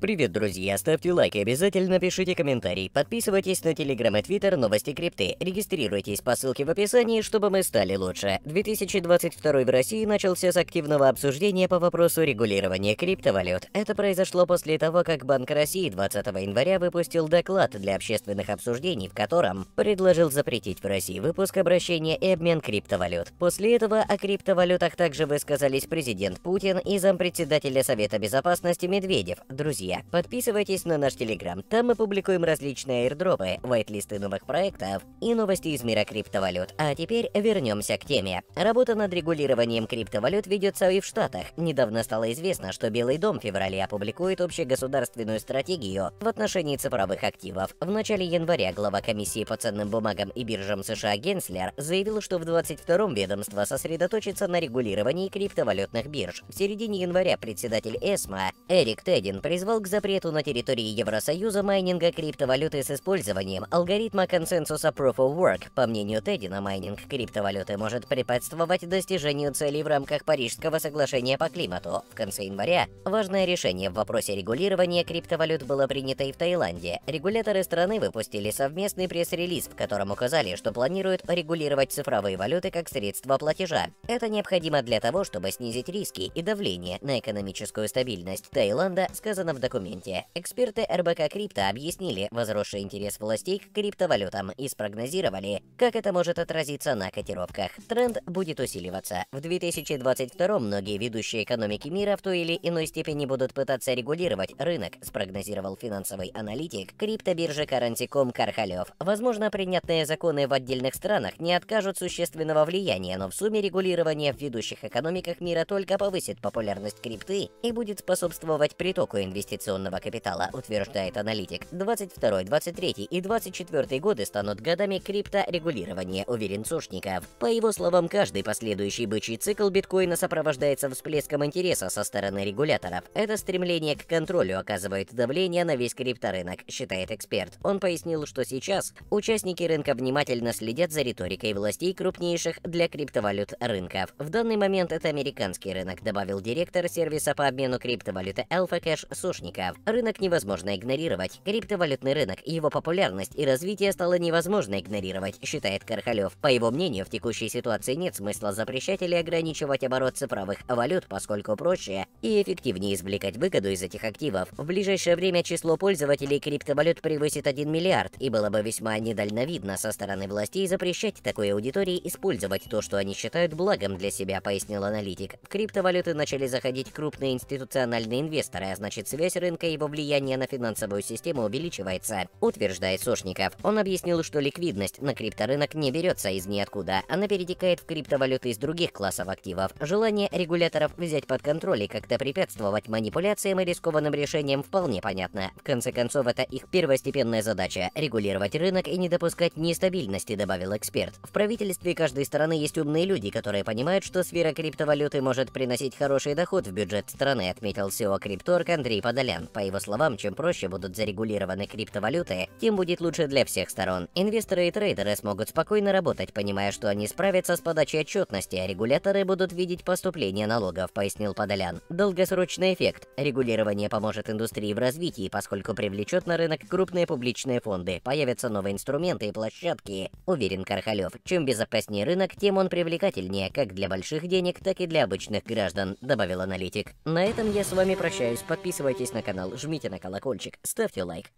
Привет, друзья! Ставьте лайки, обязательно пишите комментарий, подписывайтесь на Телеграм и Твиттер новости крипты, регистрируйтесь по ссылке в описании, чтобы мы стали лучше. 2022 в России начался с активного обсуждения по вопросу регулирования криптовалют. Это произошло после того, как Банк России 20 января выпустил доклад для общественных обсуждений, в котором предложил запретить в России выпуск обращения и обмен криптовалют. После этого о криптовалютах также высказались президент Путин и зампредседателя Совета Безопасности Медведев. Друзья, друзья. Подписывайтесь на наш Телеграм, там мы публикуем различные аирдропы, вайт-листы новых проектов и новости из мира криптовалют. А теперь вернемся к теме. Работа над регулированием криптовалют ведется и в Штатах. Недавно стало известно, что Белый дом в феврале опубликует общегосударственную стратегию в отношении цифровых активов. В начале января глава комиссии по ценным бумагам и биржам США Генслер заявил, что в 22-м ведомство сосредоточится на регулировании криптовалютных бирж. В середине января председатель ЭСМА Эрик Тедин призвал призвал к запрету на территории Евросоюза майнинга криптовалюты с использованием алгоритма консенсуса Proof of Work. По мнению Теддина, майнинг криптовалюты может препятствовать достижению целей в рамках Парижского соглашения по климату. В конце января важное решение в вопросе регулирования криптовалют было принято и в Таиланде. Регуляторы страны выпустили совместный пресс-релиз, в котором указали, что планируют регулировать цифровые валюты как средство платежа. Это необходимо для того, чтобы снизить риски и давление на экономическую стабильность Таиланда, сказано в документе документе. Эксперты РБК Крипто объяснили возросший интерес властей к криптовалютам и спрогнозировали, как это может отразиться на котировках. Тренд будет усиливаться. В 2022 многие ведущие экономики мира в той или иной степени будут пытаться регулировать рынок, спрогнозировал финансовый аналитик криптобиржи Currency.com Кархалев. Возможно, принятые законы в отдельных странах не откажут существенного влияния, но в сумме регулирование в ведущих экономиках мира только повысит популярность крипты и будет способствовать притоку инвестиций инвестиционного капитала, утверждает аналитик. 22, 23 и 24 годы станут годами крипторегулирования, уверен Сушников. По его словам, каждый последующий бычий цикл биткоина сопровождается всплеском интереса со стороны регуляторов. Это стремление к контролю оказывает давление на весь крипторынок, считает эксперт. Он пояснил, что сейчас участники рынка внимательно следят за риторикой властей крупнейших для криптовалют рынков. В данный момент это американский рынок, добавил директор сервиса по обмену криптовалюты AlphaCash Сушников сотрудников. Рынок невозможно игнорировать. Криптовалютный рынок, его популярность и развитие стало невозможно игнорировать, считает Кархалев. По его мнению, в текущей ситуации нет смысла запрещать или ограничивать оборот цифровых валют, поскольку проще и эффективнее извлекать выгоду из этих активов. В ближайшее время число пользователей криптовалют превысит 1 миллиард, и было бы весьма недальновидно со стороны властей запрещать такой аудитории использовать то, что они считают благом для себя, пояснил аналитик. В криптовалюты начали заходить крупные институциональные инвесторы, а значит связь рынка его влияние на финансовую систему увеличивается, утверждает Сошников. Он объяснил, что ликвидность на крипторынок не берется из ниоткуда, она перетекает в криптовалюты из других классов активов. Желание регуляторов взять под контроль и как-то препятствовать манипуляциям и рискованным решениям вполне понятно. В конце концов, это их первостепенная задача – регулировать рынок и не допускать нестабильности, добавил эксперт. В правительстве каждой страны есть умные люди, которые понимают, что сфера криптовалюты может приносить хороший доход в бюджет страны, отметил SEO Крипторг Андрей Подоляк полян. По его словам, чем проще будут зарегулированы криптовалюты, тем будет лучше для всех сторон. Инвесторы и трейдеры смогут спокойно работать, понимая, что они справятся с подачей отчетности, а регуляторы будут видеть поступление налогов, пояснил Подолян. Долгосрочный эффект. Регулирование поможет индустрии в развитии, поскольку привлечет на рынок крупные публичные фонды, появятся новые инструменты и площадки, уверен Кархалев. Чем безопаснее рынок, тем он привлекательнее, как для больших денег, так и для обычных граждан, добавил аналитик. На этом я с вами прощаюсь, подписывайтесь подписывайтесь на канал, жмите на колокольчик, ставьте лайк.